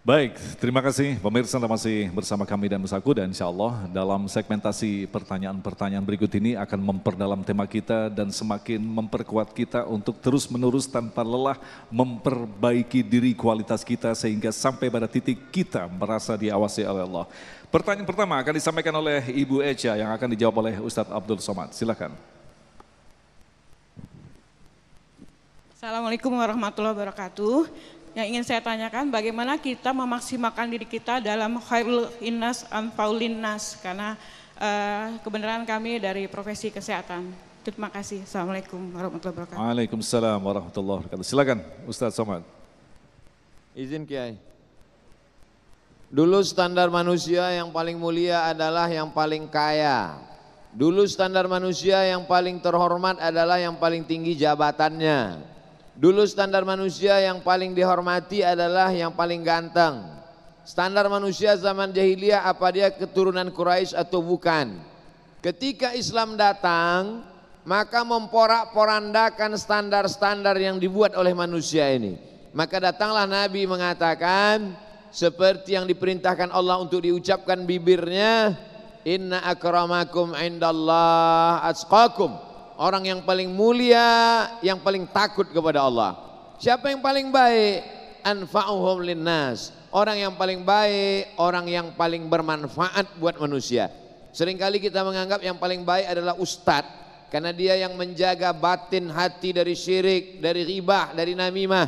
Baik, terima kasih pemirsa yang masih bersama kami dan Musaku dan insya Allah dalam segmentasi pertanyaan-pertanyaan berikut ini akan memperdalam tema kita dan semakin memperkuat kita untuk terus-menerus tanpa lelah memperbaiki diri kualitas kita sehingga sampai pada titik kita merasa diawasi oleh Allah. Pertanyaan pertama akan disampaikan oleh Ibu Echa yang akan dijawab oleh Ustadz Abdul Somad. Silakan. Assalamualaikum warahmatullahi wabarakatuh. Yang ingin saya tanyakan bagaimana kita memaksimalkan diri kita dalam khairul innas anfaulinnas karena uh, kebenaran kami dari profesi kesehatan. Terima kasih. Assalamualaikum warahmatullahi wabarakatuh. Waalaikumsalam warahmatullahi wabarakatuh. Silakan Ustaz Somad. Izin Kiai. Dulu standar manusia yang paling mulia adalah yang paling kaya. Dulu standar manusia yang paling terhormat adalah yang paling tinggi jabatannya. Dulu standar manusia yang paling dihormati adalah yang paling ganteng. Standar manusia zaman jahiliyah apa dia keturunan Quraisy atau bukan. Ketika Islam datang, maka memporak-porandakan standar-standar yang dibuat oleh manusia ini. Maka datanglah Nabi mengatakan seperti yang diperintahkan Allah untuk diucapkan bibirnya, "Inna akramakum indallah asqakum. Orang yang paling mulia, yang paling takut kepada Allah. Siapa yang paling baik? Anfa'uhum linnas. Orang yang paling baik, orang yang paling bermanfaat buat manusia. Seringkali kita menganggap yang paling baik adalah ustadz. Karena dia yang menjaga batin hati dari syirik, dari ribah, dari namimah.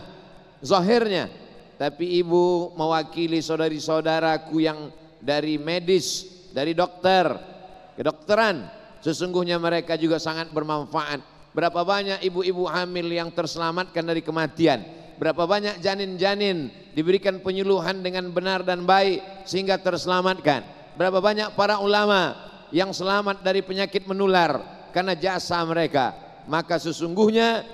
Zahirnya. Tapi ibu mewakili saudari-saudaraku yang dari medis, dari dokter, kedokteran. Sesungguhnya mereka juga sangat bermanfaat. Berapa banyak ibu-ibu hamil yang terselamatkan dari kematian. Berapa banyak janin-janin diberikan penyuluhan dengan benar dan baik sehingga terselamatkan. Berapa banyak para ulama yang selamat dari penyakit menular karena jasa mereka. Maka sesungguhnya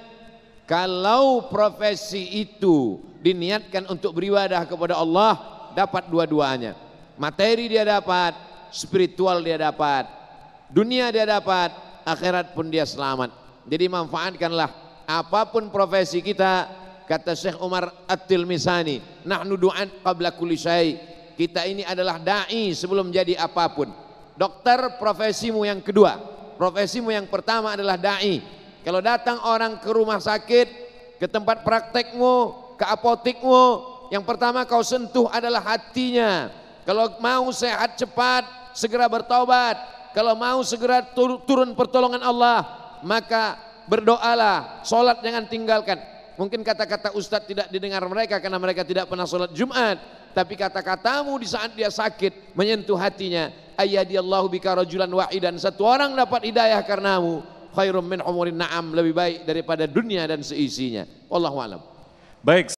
kalau profesi itu diniatkan untuk beribadah kepada Allah dapat dua-duanya materi dia dapat spiritual dia dapat Dunia dia dapat, akhirat pun dia selamat. Jadi manfaatkanlah apapun profesi kita. Kata Syekh Umar at Misani. Nah du'an qabla kulli syai. Kita ini adalah dai sebelum jadi apapun. Dokter profesimu yang kedua, profesimu yang pertama adalah dai. Kalau datang orang ke rumah sakit, ke tempat praktekmu, ke apotekmu, yang pertama kau sentuh adalah hatinya. Kalau mau sehat cepat, segera bertobat kalau mau segera turun pertolongan Allah, maka berdoalah, sholat jangan tinggalkan. Mungkin kata-kata Ustadz tidak didengar mereka karena mereka tidak pernah sholat Jumat. Tapi kata-katamu di saat dia sakit menyentuh hatinya. Ayyadiyallahu bika rajulan wa'idan. Satu orang dapat hidayah karenamu. Khairum min umurin na'am. Lebih baik daripada dunia dan seisinya. Wallahu'alam. Baik.